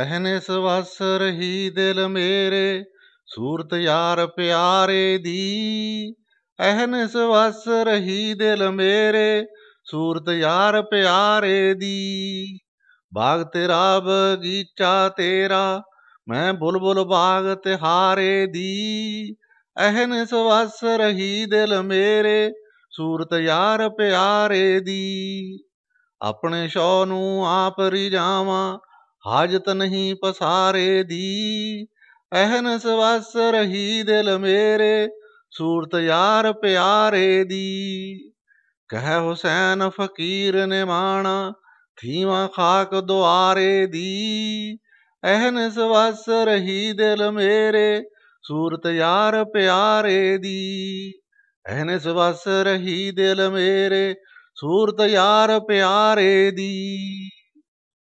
ਅਹਨਿਸ ਵਸ ਰਹੀ ਦਿਲ ਮੇਰੇ ਸੂਰਤ ਯਾਰ ਪਿਆਰੇ ਦੀ ਅਹਨਿਸ ਵਸ ਰਹੀ ਦਿਲ ਮੇਰੇ ਸੂਰਤ ਯਾਰ ਪਿਆਰੇ ਦੀ ਬਾਗ ਤੇਰਾ ਬਗੀਚਾ ਤੇਰਾ ਮੈਂ ਬੁਲਬੁਲ ਬਾਗ ਤੇ ਹਾਰੇ ਦੀ ਅਹਨ ਵਸ ਰਹੀ ਦਿਲ ਮੇਰੇ ਸੂਰਤ ਯਾਰ ਪਿਆਰੇ ਦੀ ਆਪਣੇ ਸ਼ੌ ਨੂੰ ਆਪ ਰਿਜਾਵਾਂ ਹਾਜਤ ਨਹੀਂ ਪਸਾਰੇ ਦੀ ਅਹਨਸ ਵਸ ਰਹੀ ਦਿਲ ਮੇਰੇ ਸੂਰਤ ਯਾਰ ਪਿਆਰੇ ਦੀ ਕਹਿ ਹੁਸੈਨ ਫਕੀਰ ਨੇ ਮਾਣਾ ਥੀਵਾ ਖਾਕ ਦੁਆਰੇ ਦੀ ਅਹਨਸ ਵਸ ਰਹੀ ਦਿਲ ਮੇਰੇ ਸੂਰਤ ਯਾਰ ਪਿਆਰੇ ਦੀ ਅਹਨਸ ਵਸ ਰਹੀ ਦਿਲ ਮੇਰੇ ਸੂਰਤ ਯਾਰ ਪਿਆਰੇ ਦੀ